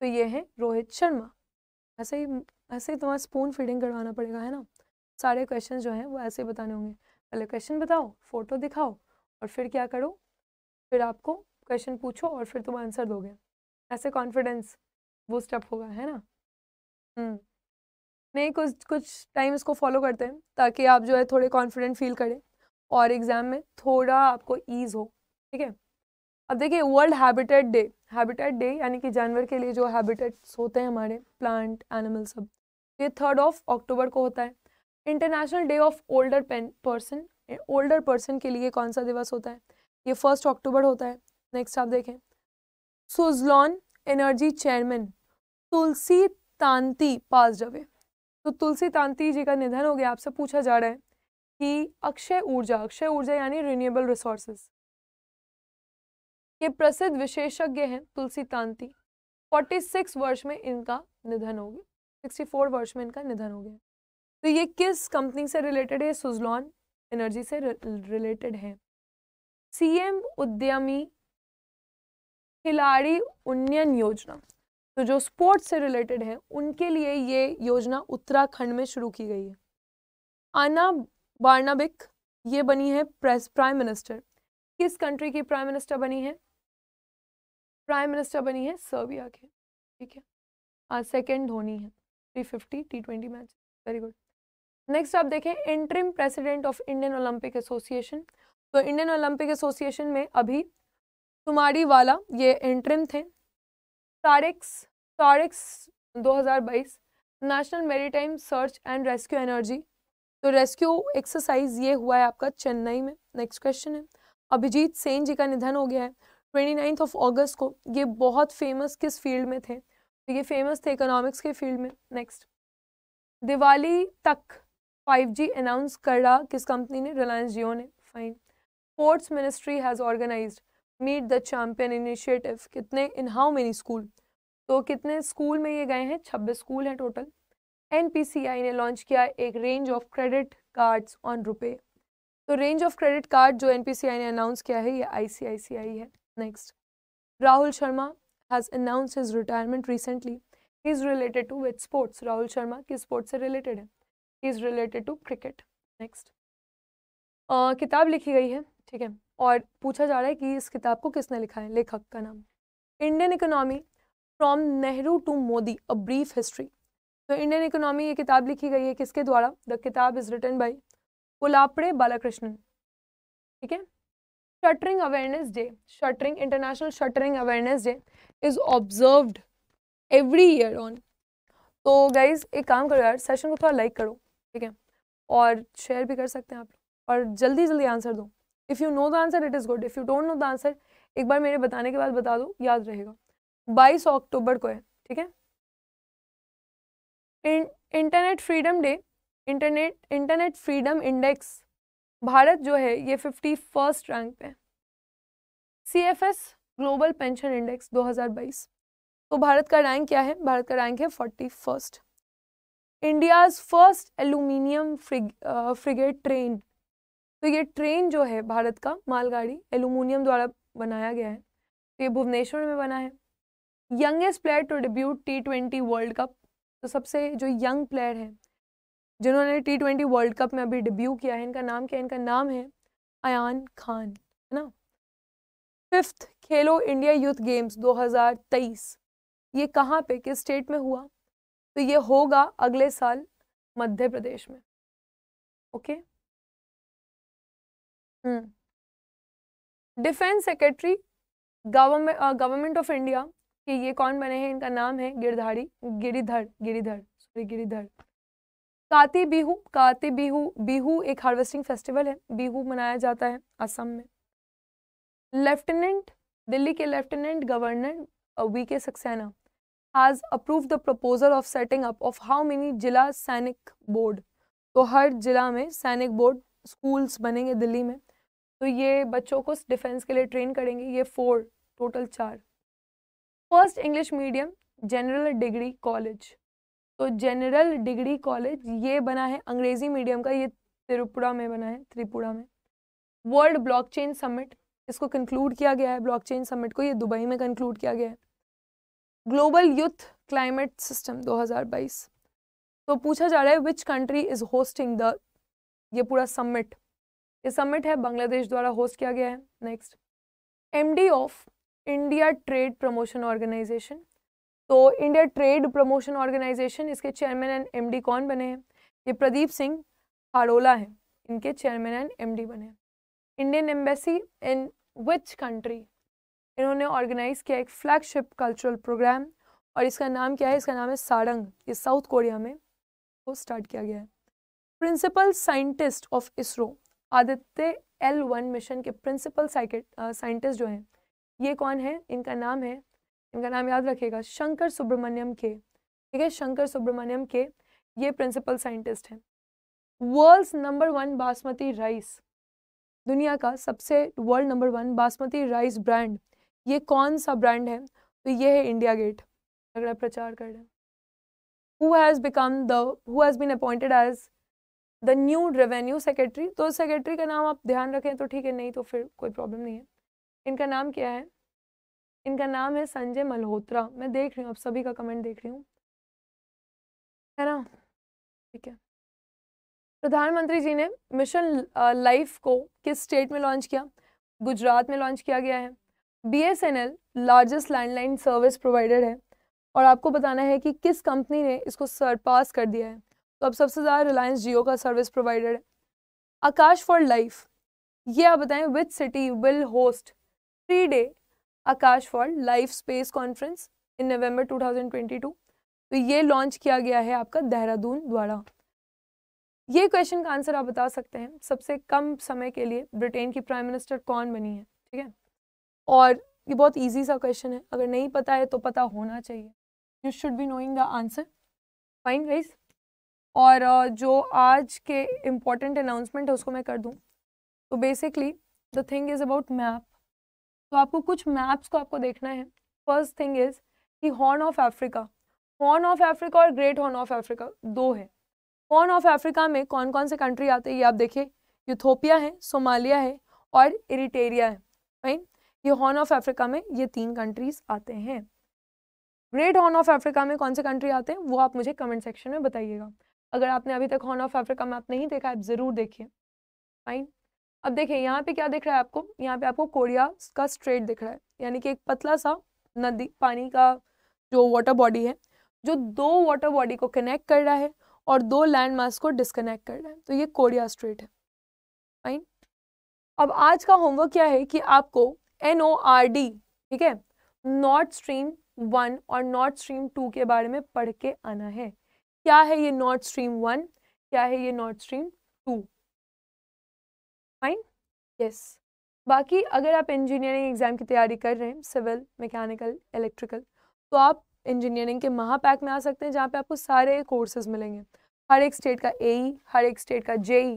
तो ये हैं रोहित शर्मा ऐसे ही ऐसे ही तुम्हारा स्पून फीडिंग करवाना पड़ेगा है ना सारे क्वेश्चन जो हैं वो ऐसे ही बताने होंगे पहले क्वेश्चन बताओ फोटो दिखाओ और फिर क्या करो फिर आपको क्वेश्चन पूछो और फिर तुम आंसर दोगे ऐसे कॉन्फिडेंस बूस्ट अप होगा है ना हम्म। नहीं कुछ कुछ टाइम इसको फॉलो करते हैं ताकि आप जो है थोड़े कॉन्फिडेंट फील करें और एग्ज़ाम में थोड़ा आपको ईज हो ठीक है अब देखिए world habitat day habitat day यानी कि जानवर के लिए जो हैबिटेट्स होते हैं हमारे प्लांट एनिमल सब ये थर्ड ऑफ अक्टूबर को होता है international day of older person older person के लिए कौन सा दिवस होता है ये फर्स्ट अक्टूबर होता है नेक्स्ट आप देखें Suzlon energy chairman Tulsi Tanti pass away तो तुलसी तांती जी का निधन हो गया आपसे पूछा जा रहा है कि अक्षय ऊर्जा अक्षय ऊर्जा यानी रिन्यूएबल रिसोर्सेज ये प्रसिद्ध विशेषज्ञ हैं तुलसी तांती 46 वर्ष में इनका निधन हो गया 64 वर्ष में इनका निधन हो गया तो ये किस कंपनी से रिलेटेड है सुजलॉन एनर्जी से रिलेटेड है सीएम उद्यमी खिलाड़ी उन्नयन योजना तो जो स्पोर्ट्स से रिलेटेड है उनके लिए ये योजना उत्तराखंड में शुरू की गई है आना बार्नाबिक ये बनी है प्रेस प्राइम मिनिस्टर किस कंट्री की प्राइम मिनिस्टर बनी है प्राइम मिनिस्टर बनी है सर्बिया के ठीक है आज सेकेंड धोनी है three fifty T twenty match very good next आप देखें interim president of Indian Olympic association तो इंडियन ओलंपिक एसोसिएशन में अभी तुमारी वाला ये इंटरम थे SAREX SAREX 2022 national maritime search and rescue energy तो रेस्क्यू एक्सरसाइज ये हुआ है आपका चेन्नई में नेक्स्ट क्वेश्चन है अभिजीत सेन जी का निधन हो गया है ट्वेंटी नाइन्थ ऑफ अगस्त को ये बहुत फेमस किस फील्ड में थे तो ये फेमस थे इकोनॉमिक्स के फील्ड में नेक्स्ट दिवाली तक 5G अनाउंस कर रहा किस कंपनी ने रिलायंस जियो ने fine sports ministry has organize meet the champion initiative कितने इन हाउ मेनी स्कूल तो कितने स्कूल में ये गए हैं छब्बीस स्कूल हैं टोटल एन ने लॉन्च किया एक range of credit cards on RuPay तो रेंज ऑफ क्रेडिट कार्ड जो एन ने अनाउंस किया है ये आई है next Rahul Sharma has announce his retirement recently is related to with sports Rahul Sharma किस स्पोर्ट्स से रिलेटेड है is related to cricket next किताब लिखी गई है ठीक है और पूछा जा रहा है कि इस किताब को किसने लिखा है लेखक का नाम Indian economy from Nehru to Modi a brief history तो इंडियन इकोनॉमी ये किताब लिखी गई है किसके द्वारा द किताब is written by Kolapade Balakrishnan ठीक है stuttering awareness day stuttering international stuttering awareness day is observed every year on तो गाइज एक काम करो यार सेशन को थोड़ा लाइक करो ठीक है और शेयर भी कर सकते हैं आप और जल्दी जल्दी आंसर दो if you know the answer it is good if you don't know the answer एक बार मेरे बताने के बाद बता दो याद रहेगा 22 अक्टूबर को है ठीक है internet freedom day internet internet freedom index Bharat जो है ये फिफ्टी फर्स्ट रैंक पे है C F S global pension index 2022 तो भारत का रैंक क्या है भारत का रैंक है forty first India's first aluminium frigate train तो ये ट्रेन जो है भारत का मालगाड़ी एलुमिनियम द्वारा बनाया गया है तो ये भुवनेश्वर में बना है youngest player to debut T twenty world cup तो सबसे जो यंग प्लेयर है जिन्होंने टी ट्वेंटी वर्ल्ड कप में अभी डिब्यू किया है इनका नाम क्या है इनका नाम है अयान खान है ना फिफ्थ खेलो इंडिया यूथ गेम्स 2023 ये कहाँ पे किस स्टेट में हुआ तो ये होगा अगले साल मध्य प्रदेश में okay okay? Defence secretary government of India के ये कौन बने हैं इनका नाम है गिरधारी गिरिधर गिरिधर सॉरी गिरिधर काती बिहू काती बिहू बिहू एक हार्वेस्टिंग फेस्टिवल है बिहू मनाया जाता है असम में लेफ्टिनेंट दिल्ली के lieutenant governor V K Saxena has approve the proposal of setting up of how many Zila Sainik board तो हर जिला में सैनिक बोर्ड स्कूल्स बनेंगे दिल्ली में तो ये बच्चों को डिफेंस के लिए ट्रेन करेंगे ये फोर टोटल चार first English medium general degree college तो जनरल डिग्री कॉलेज ये बना है अंग्रेजी मीडियम का ये त्रिपुरा में बना है त्रिपुरा में वर्ल्ड ब्लॉकचेन समिट इसको कंक्लूड किया गया है ब्लॉकचेन समिट को ये दुबई में कंक्लूड किया गया है ग्लोबल यूथ क्लाइमेट सिस्टम 2022 तो पूछा जा रहा है which country is hosting the ये पूरा समिट ये समिट है बांग्लादेश द्वारा होस्ट किया गया है next MD of India trade promotion organization तो इंडिया ट्रेड प्रमोशन ऑर्गेनाइजेशन इसके चेयरमैन एंड एमडी कौन बने हैं ये प्रदीप सिंह हाड़ोला हैं इनके चेयरमैन एंड एमडी बने हैं Indian embassy in which country इन्होंने ऑर्गेनाइज किया एक फ्लैगशिप कल्चरल प्रोग्राम और इसका नाम क्या है इसका नाम है सारंग ये साउथ कोरिया में को स्टार्ट किया गया है principal scientist of ISRO Aditya L one mission के प्रिंसिपल साइंटिस्ट जो हैं ये कौन है इनका नाम है इनका नाम याद रखिएगा शंकर सुब्रमण्यम के ठीक है शंकर सुब्रमण्यम के ये प्रिंसिपल साइंटिस्ट हैं world's number one basmati rice दुनिया का सबसे world number one basmati rice brand ये कौन सा ब्रांड है तो ये है इंडिया गेट अगर प्रचार कर रहे हैं who has become the who has been appointed as the new revenue secretary तो सेक्रेटरी का नाम आप ध्यान रखें तो ठीक है नहीं तो फिर कोई प्रॉब्लम नहीं है इनका नाम क्या है इनका नाम है संजय मल्होत्रा मैं देख रही हूँ आप सभी का कमेंट देख रही हूँ है ना ठीक है प्रधानमंत्री जी ने मिशन लाइफ को किस स्टेट में लॉन्च किया गुजरात में लॉन्च किया गया है B S N L largest landline service provider है और आपको बताना है कि किस कंपनी ने इसको सरपास कर दिया है तो अब सबसे ज़्यादा रिलायंस जियो का सर्विस प्रोवाइडर है आकाश फॉर लाइफ ये आप बताएं which city will host three day Akash for life space conference in November 2022 तो ये लॉन्च किया गया है आपका देहरादून द्वारा ये क्वेश्चन का आंसर आप बता सकते हैं सबसे कम समय के लिए ब्रिटेन की प्राइम मिनिस्टर कौन बनी है ठीक है और ये बहुत इजी सा क्वेश्चन है अगर नहीं पता है तो पता होना चाहिए you should be knowing the answer fine guys और जो आज के इम्पॉर्टेंट अनाउंसमेंट है उसको मैं कर दूँ तो basically the thing is about map तो आपको कुछ मैप्स को आपको देखना है फर्स्ट थिंग इज़ कि horn of Africa horn of Africa और ग्रेट हॉर्न ऑफ अफ्रीका दो है हॉर्न ऑफ अफ्रीका में कौन कौन से कंट्री आते हैं ये आप देखिए यूथोपिया है सोमालिया है और इरिटेरिया है राइट ये हॉर्न ऑफ अफ्रीका में ये तीन कंट्रीज आते हैं ग्रेट हॉर्न ऑफ अफ्रीका में कौन से कंट्री आते हैं वो आप मुझे कमेंट सेक्शन में बताइएगा अगर आपने अभी तक हॉर्न ऑफ अफ्रीका मैप नहीं देखा आप ज़रूर देखिए फाइन अब देखिए यहाँ पे क्या दिख रहा है आपको यहाँ पे आपको कोरिया का स्ट्रेट दिख रहा है यानी कि एक पतला सा नदी पानी का जो वाटर बॉडी है जो दो वाटर बॉडी को कनेक्ट कर रहा है और दो लैंड मास को डिसकनेक्ट कर रहा है तो ये कोरिया स्ट्रेट है फाइन अब आज का होमवर्क क्या है कि आपको एन ओ आर डी ठीक है नॉर्थ स्ट्रीम वन और नॉर्थ स्ट्रीम टू के बारे में पढ़ के आना है क्या है ये नॉर्थ स्ट्रीम वन क्या है ये north stream two fine yes बाकी अगर आप इंजीनियरिंग एग्ज़ाम की तैयारी कर रहे हैं सिविल मैकेनिकल इलेक्ट्रिकल तो आप इंजीनियरिंग के महापैक में आ सकते हैं जहाँ पे आपको सारे कोर्सेज मिलेंगे हर एक स्टेट का ए e, हर एक स्टेट का जे e,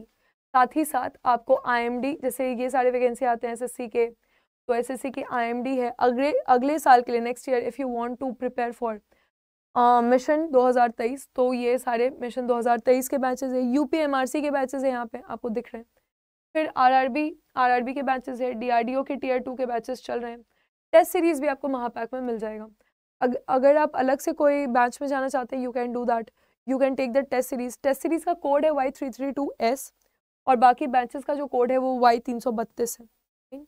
साथ ही साथ आपको आई जैसे ये सारे वैकेंसी आते हैं एस के तो एस की आई है अगले अगले साल के लिए next year if you want to prepare for mission uh, 2023 तो ये सारे मिशन 2023 के बैचेस है पी के बैचेस है यहाँ पे आपको दिख रहे हैं फिर आरआरबी आरआरबी के बैचेस है डीआरडीओ के टीयर टू के बैचेस चल रहे हैं टेस्ट सीरीज भी आपको महापैक में मिल जाएगा अग, अगर आप अलग से कोई बैच में जाना चाहते हैं you can do that you can take the test series test series का कोड है Y three three two S और बाकी बैचेज का जो कोड है वो वाई तीन सौ बत्तीस है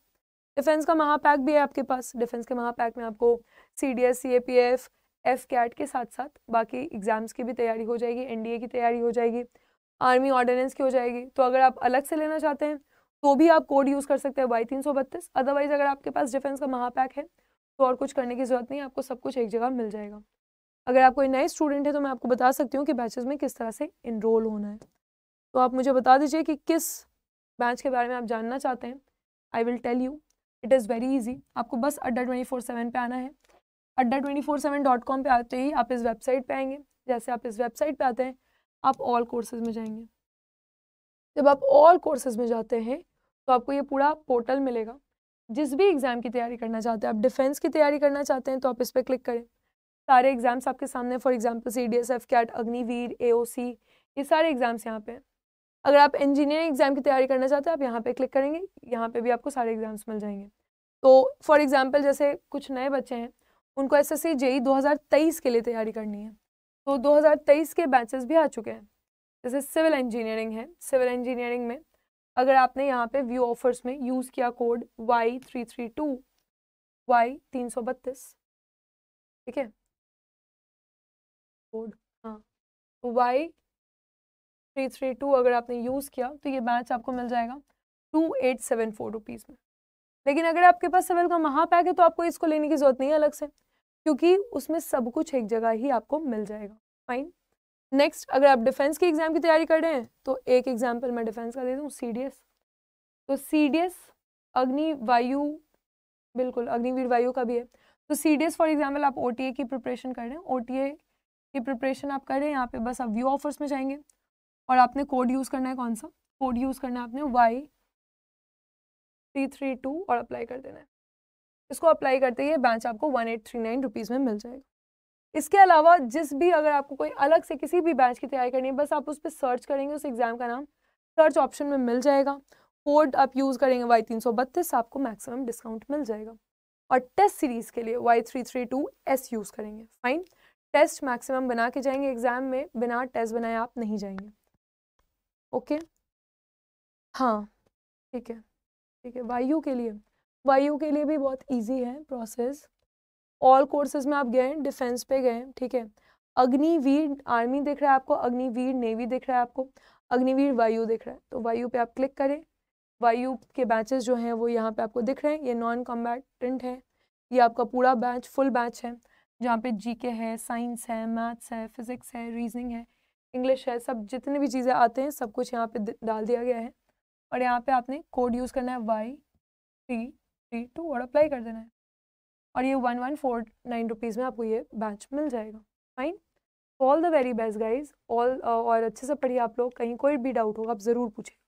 डिफेंस का महापैक भी है आपके पास डिफेंस के महापैक में आपको C D S C A P F F CAT के साथ साथ बाकी एग्ज़ाम्स की भी तैयारी हो जाएगी एनडीए की तैयारी हो जाएगी आर्मी ऑर्डिनेंस की हो जाएगी तो अगर आप अलग से लेना चाहते हैं तो भी आप कोड यूज़ कर सकते हैं वाई तीन सौ बत्तीस अदरवाइज़ अगर आपके पास डिफेंस का महापैक है तो और कुछ करने की ज़रूरत नहीं आपको सब कुछ एक जगह मिल जाएगा अगर आप कोई नए स्टूडेंट है तो मैं आपको बता सकती हूँ कि बैचेस में किस तरह से इनरोल होना है तो आप मुझे बता दीजिए कि किस बैच के बारे में आप जानना चाहते हैं I will tell you it is very easy आपको बस अड्डा ट्वेंटी फोर सेवन पर आना है Adda twenty four seven dot com पर आते ही आप इस वेबसाइट पर आएंगे जैसे आप इस वेबसाइट पर आते हैं आप ऑल कोर्सेज में जाएंगे जब आप ऑल कोर्सेज में जाते हैं तो आपको ये पूरा पोर्टल मिलेगा जिस भी एग्ज़ाम की तैयारी करना चाहते हैं आप डिफेंस की तैयारी करना चाहते हैं तो आप इस पर क्लिक करें सारे एग्ज़ाम्स आपके सामने for example C D S F CAT Agniveer A O C ये सारे एग्ज़ाम्स यहाँ पे हैं अगर आप इंजीनियरिंग एग्ज़ाम की तैयारी करना चाहते हैं आप यहाँ पे क्लिक करेंगे यहाँ पे भी आपको सारे एग्ज़ाम्स मिल जाएंगे तो फॉर एग्ज़ाम्पल जैसे कुछ नए बच्चे हैं उनको एस एस सी जेई दो के लिए तैयारी करनी है तो 2023 के बैचेस भी आ चुके हैं जैसे सिविल इंजीनियरिंग है सिविल इंजीनियरिंग में अगर आपने यहाँ पे व्यू ऑफर्स में यूज़ किया code Y three three two Y तीन सौ बत्तीस ठीक है कोड हाँ वाई थ्री थ्री टू अगर आपने यूज़ किया तो ये बैच आपको मिल जाएगा two eight seven four rupees में लेकिन अगर आपके पास सिविल का महापैक है तो आपको इसको लेने की ज़रूरत नहीं है अलग से क्योंकि उसमें सब कुछ एक जगह ही आपको मिल जाएगा फाइन नेक्स्ट अगर आप डिफेंस के एग्जाम की तैयारी कर रहे हैं तो एक एग्जाम्पल मैं डिफेंस का दे दूँ सी तो सी अग्नि वायु बिल्कुल अग्निवीर वायु का भी है तो सी फॉर एग्जाम्पल आप ओ की प्रिपरेशन कर रहे हैं ओ की प्रिपरेशन आप कर रहे हैं यहाँ पे बस आप व्यू ऑफर्स में जाएंगे और आपने कोड यूज़ करना है कौन सा कोड यूज़ करना है आपने वाई थ्री थ्री टू और अप्लाई कर देना है इसको अप्लाई करते ही बैच आपको one eight three nine rupees में मिल जाएगा इसके अलावा जिस भी अगर आपको कोई अलग से किसी भी बैच की तैयारी करनी है बस आप उस पर सर्च करेंगे उस एग्ज़ाम का नाम सर्च ऑप्शन में मिल जाएगा कोड आप यूज़ करेंगे वाई तीन सौ बत्तीस आपको मैक्सिमम डिस्काउंट मिल जाएगा और टेस्ट सीरीज़ के लिए Y three three two S use करेंगे फाइन टेस्ट मैक्सिमम बना के जाएंगे एग्ज़ाम में बिना टेस्ट बनाए आप नहीं जाएंगे ओके हाँ ठीक है ठीक है यू के लिए वाई के लिए भी बहुत ईजी है प्रोसेस ऑल कोर्सेज में आप गए डिफेंस पे गए ठीक है अग्निवीर आर्मी दिख रहा है आपको अग्निवीर नेवी दिख रहा है आपको अग्निवीर वायु दिख रहा है तो वायु पे आप क्लिक करें वायु के बैचेस जो हैं वो यहाँ पे आपको दिख रहे हैं ये नॉन कॉम्बैटेंट है ये आपका पूरा बैच फुल बैच है जहाँ पे जीके है साइंस है मैथ्स है फिजिक्स है रीजनिंग है इंग्लिश है सब जितने भी चीज़ें आते हैं सब कुछ यहाँ पर डाल दिया गया है और यहाँ पर आपने कोड यूज़ करना है वाई टी थ्री टू और अप्लाई कर देना है और ये one one four nine rupees में आपको ये बैच मिल जाएगा fine all the very best guys all और अच्छे से पढ़िए आप लोग कहीं कोई भी डाउट होगा आप ज़रूर पूछिए